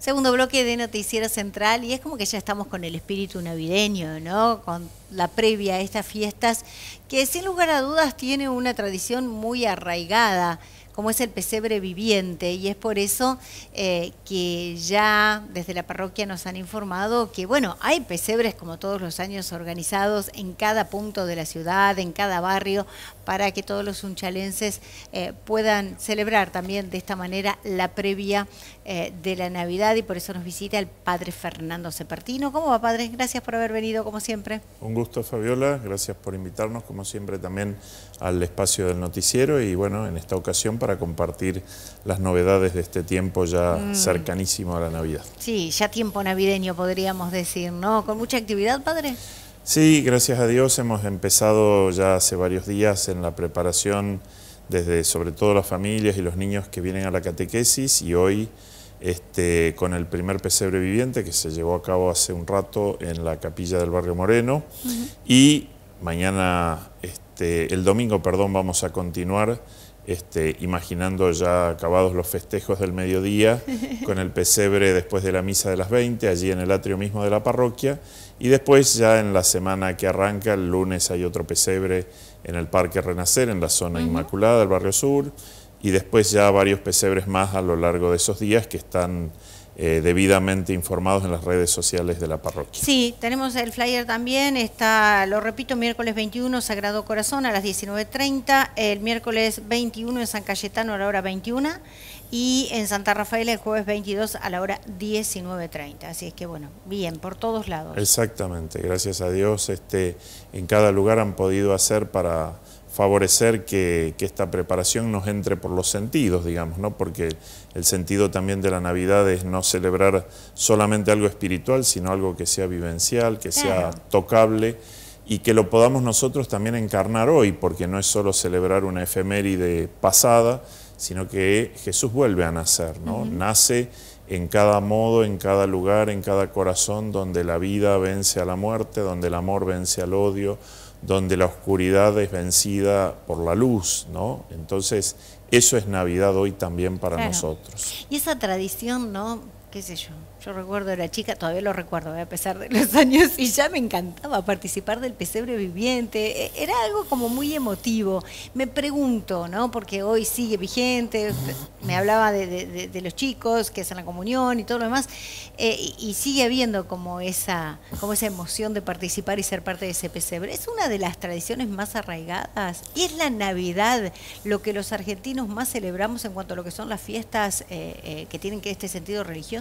Segundo bloque de Noticiero Central y es como que ya estamos con el espíritu navideño, ¿no? Con la previa a estas fiestas que sin lugar a dudas tiene una tradición muy arraigada como es el pesebre viviente y es por eso eh, que ya desde la parroquia nos han informado que, bueno, hay pesebres como todos los años organizados en cada punto de la ciudad, en cada barrio, para que todos los unchalenses eh, puedan celebrar también de esta manera la previa eh, de la Navidad y por eso nos visita el padre Fernando Sepertino. ¿Cómo va, padre? Gracias por haber venido, como siempre. Un gusto, Fabiola. Gracias por invitarnos, como siempre, también al espacio del noticiero y, bueno, en esta ocasión para compartir las novedades de este tiempo ya mm. cercanísimo a la Navidad. Sí, ya tiempo navideño podríamos decir, ¿no? ¿Con mucha actividad, padre? Sí, gracias a Dios hemos empezado ya hace varios días en la preparación desde sobre todo las familias y los niños que vienen a la catequesis y hoy este, con el primer pesebre viviente que se llevó a cabo hace un rato en la capilla del barrio Moreno y mañana, este, el domingo, perdón, vamos a continuar este, imaginando ya acabados los festejos del mediodía, con el pesebre después de la misa de las 20, allí en el atrio mismo de la parroquia, y después ya en la semana que arranca, el lunes hay otro pesebre en el Parque Renacer, en la zona Inmaculada del Barrio Sur, y después ya varios pesebres más a lo largo de esos días que están eh, debidamente informados en las redes sociales de la parroquia. Sí, tenemos el flyer también, está, lo repito, miércoles 21, Sagrado Corazón a las 19.30, el miércoles 21 en San Cayetano a la hora 21 y en Santa Rafaela el jueves 22 a la hora 19.30. Así es que bueno, bien, por todos lados. Exactamente, gracias a Dios este, en cada lugar han podido hacer para favorecer que, esta preparación nos entre por los sentidos, digamos, ¿no? porque el sentido también de la Navidad es no celebrar solamente algo espiritual, sino algo que sea vivencial, que sea tocable y que lo podamos nosotros también encarnar hoy, porque no es solo celebrar una efeméride pasada, sino que Jesús vuelve a nacer, ¿no? Nace en cada modo, en cada lugar, en cada corazón, donde la vida vence a la muerte, donde el amor vence al odio, donde la oscuridad es vencida por la luz, ¿no? Entonces, eso es Navidad hoy también para nosotros. Y esa tradición, ¿no? qué sé yo, yo recuerdo la chica, todavía lo recuerdo, ¿eh? a pesar de los años, y ya me encantaba participar del pesebre viviente, e, era algo como muy emotivo. Me pregunto, ¿no? Porque hoy sigue vigente, me hablaba de, los chicos que hacen la comunión y todo lo demás, eh, y sigue habiendo como esa, como esa emoción de participar y ser parte de ese pesebre. Es una de las tradiciones más arraigadas, y es la Navidad lo que los argentinos más celebramos en cuanto a lo que son las fiestas eh, que tienen que este sentido religioso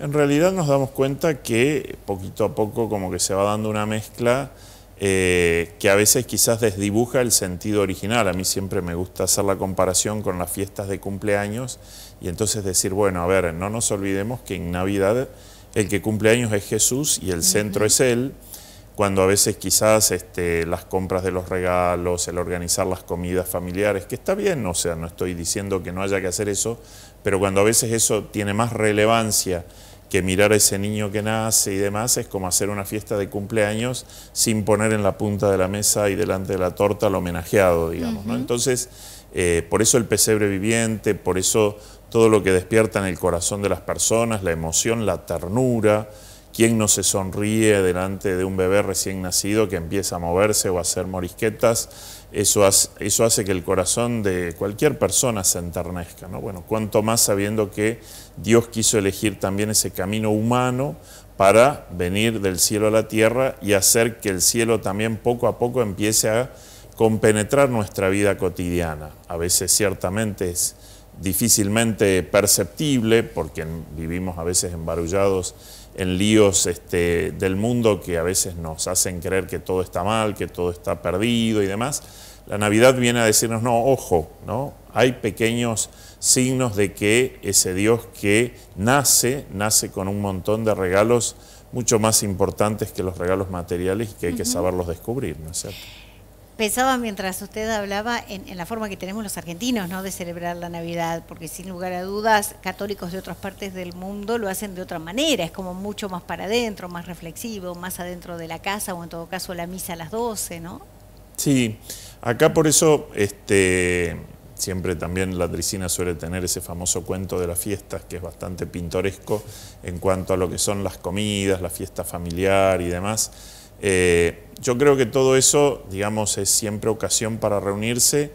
en realidad nos damos cuenta que poquito a poco como que se va dando una mezcla eh, que a veces quizás desdibuja el sentido original. A mí siempre me gusta hacer la comparación con las fiestas de cumpleaños y entonces decir, bueno, a ver, no nos olvidemos que en Navidad el que cumpleaños es Jesús y el centro es Él, cuando a veces quizás este, las compras de los regalos, el organizar las comidas familiares, que está bien, o sea, no estoy diciendo que no haya que hacer eso, pero cuando a veces eso tiene más relevancia que mirar a ese niño que nace y demás, es como hacer una fiesta de cumpleaños sin poner en la punta de la mesa y delante de la torta lo homenajeado, digamos. Entonces, eh, por eso el pesebre viviente, por eso todo lo que despierta en el corazón de las personas, la emoción, la ternura. ¿Quién no se sonríe delante de un bebé recién nacido que empieza a moverse o a hacer morisquetas? Eso hace, eso hace que el corazón de cualquier persona se enternezca. ¿no? Bueno, cuanto más sabiendo que Dios quiso elegir también ese camino humano para venir del cielo a la tierra y hacer que el cielo también poco a poco empiece a compenetrar nuestra vida cotidiana. A veces ciertamente es difícilmente perceptible porque vivimos a veces embarullados en líos este, del mundo que a veces nos hacen creer que todo está mal, que todo está perdido y demás, la Navidad viene a decirnos, no, ojo, ¿no? hay pequeños signos de que ese Dios que nace, nace con un montón de regalos mucho más importantes que los regalos materiales y que hay que saberlos descubrir, ¿no es cierto? pensaba mientras usted hablaba en, la forma que tenemos los argentinos ¿no? de celebrar la Navidad, porque sin lugar a dudas, católicos de otras partes del mundo lo hacen de otra manera, es como mucho más para adentro, más reflexivo, más adentro de la casa o en todo caso la misa a las 12, ¿no? Sí, acá por eso este, siempre también la tricina suele tener ese famoso cuento de las fiestas, que es bastante pintoresco en cuanto a lo que son las comidas, la fiesta familiar y demás. Eh, yo creo que todo eso, digamos, es siempre ocasión para reunirse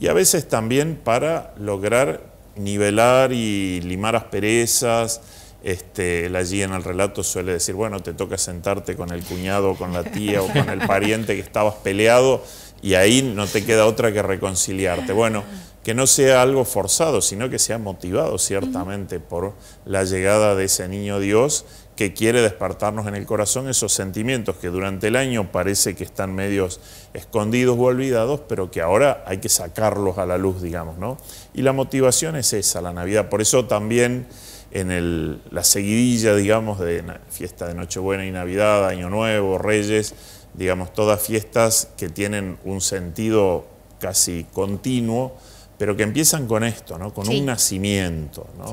y a veces también para lograr nivelar y limar asperezas. Este, allí en el relato suele decir, bueno, te toca sentarte con el cuñado, con la tía o con el pariente que estabas peleado y ahí no te queda otra que reconciliarte. Bueno, que no sea algo forzado, sino que sea motivado ciertamente por la llegada de ese niño Dios que quiere despertarnos en el corazón esos sentimientos que durante el año parece que están medios escondidos o olvidados, pero que ahora hay que sacarlos a la luz, digamos, ¿no? Y la motivación es esa, la Navidad. Por eso también en la seguidilla, digamos, de fiesta de Nochebuena y Navidad, Año Nuevo, Reyes, digamos, todas fiestas que tienen un sentido casi continuo, pero que empiezan con esto, ¿no? Con un nacimiento, ¿no?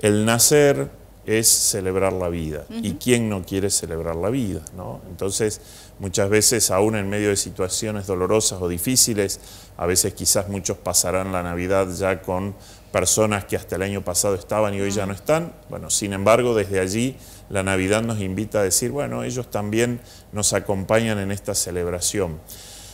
El nacer es celebrar la vida. ¿Y quién no quiere celebrar la vida? ¿no? Entonces, muchas veces, aún en medio de situaciones dolorosas o difíciles, a veces quizás muchos pasarán la Navidad ya con personas que hasta el año pasado estaban y hoy ya no están. Bueno, sin embargo, desde allí la Navidad nos invita a decir, bueno, ellos también nos acompañan en esta celebración.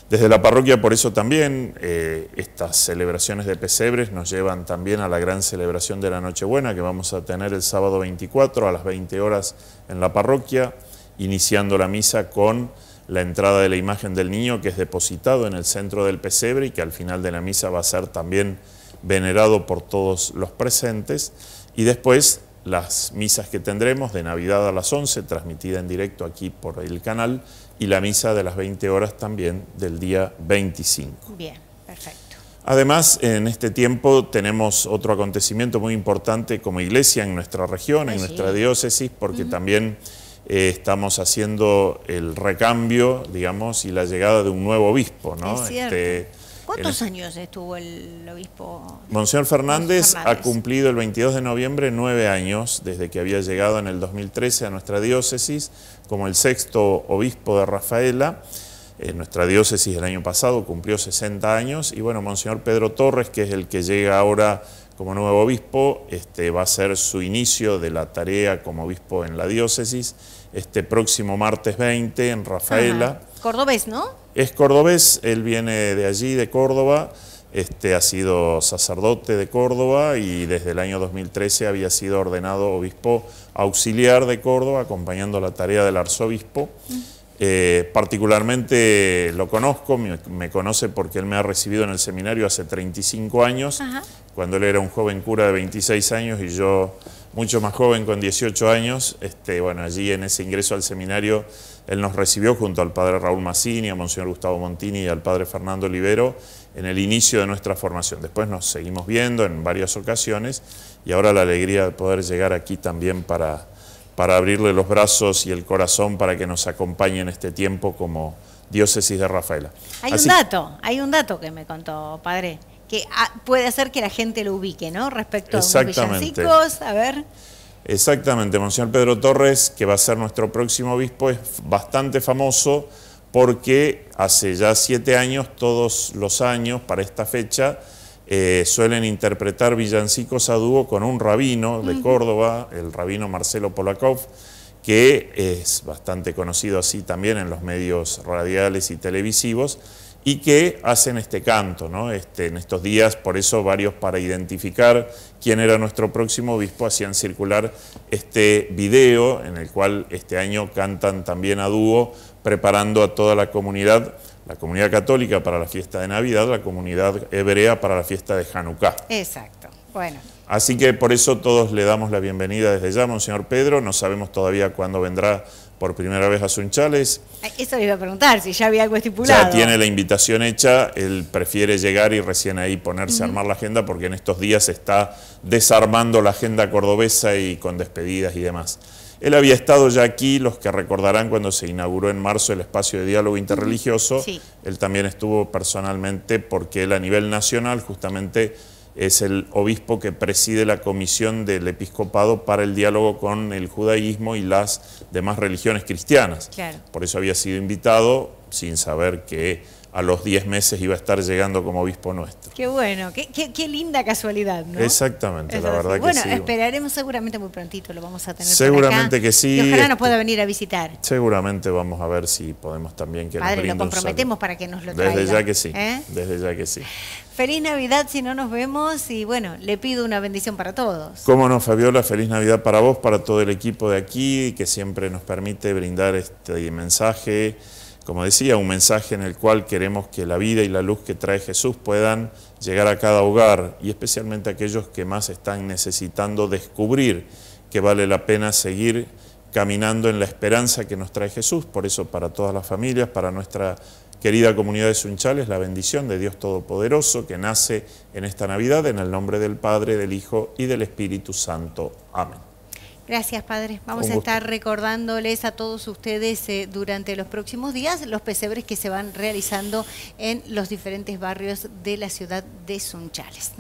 Desde la parroquia, por eso también, eh, estas celebraciones de pesebres nos llevan también a la gran celebración de la Nochebuena que vamos a tener el sábado 24 a las 20 horas en la parroquia, iniciando la misa con la entrada de la imagen del niño que es depositado en el centro del pesebre y que al final de la misa va a ser también venerado por todos los presentes. Y después las misas que tendremos de Navidad a las 11, transmitida en directo aquí por el canal, y la misa de las 20 horas también del día 25. Bien, perfecto. Además, en este tiempo tenemos otro acontecimiento muy importante como iglesia en nuestra región, en pues nuestra diócesis, porque también eh, estamos haciendo el recambio, digamos, y la llegada de un nuevo obispo, ¿no? Este, ¿Cuántos años estuvo el obispo? Monseñor Fernández, ha cumplido el 22 de noviembre nueve años desde que había llegado en el 2013 a nuestra diócesis como el sexto obispo de Rafaela. Eh, nuestra diócesis el año pasado cumplió 60 años y bueno, Monseñor Pedro Torres, que es el que llega ahora como nuevo obispo, este, va a ser su inicio de la tarea como obispo en la diócesis este próximo martes 20 en Rafaela. Ah, cordobés, ¿no? Es cordobés, él viene de allí, de Córdoba, este, ha sido sacerdote de Córdoba y desde el año 2013 había sido ordenado obispo auxiliar de Córdoba, acompañando la tarea del arzobispo. Eh, particularmente lo conozco, me, conoce porque él me ha recibido en el seminario hace 35 años, cuando él era un joven cura de 26 años y yo mucho más joven con 18 años. Este, bueno, allí en ese ingreso al seminario él nos recibió junto al padre Raúl Massini, a Monseñor Gustavo Montini y al padre Fernando Olivero en el inicio de nuestra formación. Después nos seguimos viendo en varias ocasiones y ahora la alegría de poder llegar aquí también para, para abrirle los brazos y el corazón para que nos acompañe en este tiempo como diócesis de Rafaela. Hay un dato, hay un dato que me contó, padre, que ah, puede hacer que la gente lo ubique, ¿no? Respecto a los villancicos, a ver... Exactamente, Monseñor Pedro Torres, que va a ser nuestro próximo obispo, es bastante famoso porque hace ya siete años, todos los años, para esta fecha, eh, suelen interpretar villancicos a dúo con un rabino de Córdoba, el rabino Marcelo Polakov, que es bastante conocido así también en los medios radiales y televisivos y que hacen este canto ¿no? Este, en estos días, por eso varios para identificar quién era nuestro próximo obispo hacían circular este video en el cual este año cantan también a dúo preparando a toda la comunidad, la comunidad católica para la fiesta de Navidad, la comunidad hebrea para la fiesta de Hanukkah. Exacto, bueno. Así que por eso todos le damos la bienvenida desde ya, Monseñor Pedro, no sabemos todavía cuándo vendrá por primera vez a Sunchales. Eso le iba a preguntar, si ya había algo estipulado. Ya tiene la invitación hecha, él prefiere llegar y recién ahí ponerse a armar la agenda porque en estos días se está desarmando la agenda cordobesa y con despedidas y demás. Él había estado ya aquí, los que recordarán cuando se inauguró en marzo el espacio de diálogo interreligioso, él también estuvo personalmente porque él a nivel nacional justamente es el obispo que preside la comisión del episcopado para el diálogo con el judaísmo y las demás religiones cristianas. Por eso había sido invitado, sin saber que a los 10 meses iba a estar llegando como obispo nuestro. Qué bueno, qué, qué, linda casualidad, ¿no? Exactamente, la verdad que sí. Bueno, esperaremos seguramente muy prontito, lo vamos a tener. Seguramente acá. que sí. Y ojalá este, nos pueda venir a visitar. Seguramente vamos a ver si podemos también que Padre, nos lo comprometemos para que nos lo traiga. Desde ya que sí, ¿eh? desde ya que sí. Feliz Navidad si no nos vemos y bueno, le pido una bendición para todos. Cómo no, Fabiola, feliz Navidad para vos, para todo el equipo de aquí que siempre nos permite brindar este mensaje como decía, un mensaje en el cual queremos que la vida y la luz que trae Jesús puedan llegar a cada hogar y especialmente a aquellos que más están necesitando descubrir que vale la pena seguir caminando en la esperanza que nos trae Jesús. Por eso para todas las familias, para nuestra querida comunidad de Sunchales, la bendición de Dios Todopoderoso que nace en esta Navidad en el nombre del Padre, del Hijo y del Espíritu Santo. Amén. Gracias, Padre. Vamos a estar recordándoles a todos ustedes eh, durante los próximos días los pesebres que se van realizando en los diferentes barrios de la ciudad de Sunchales.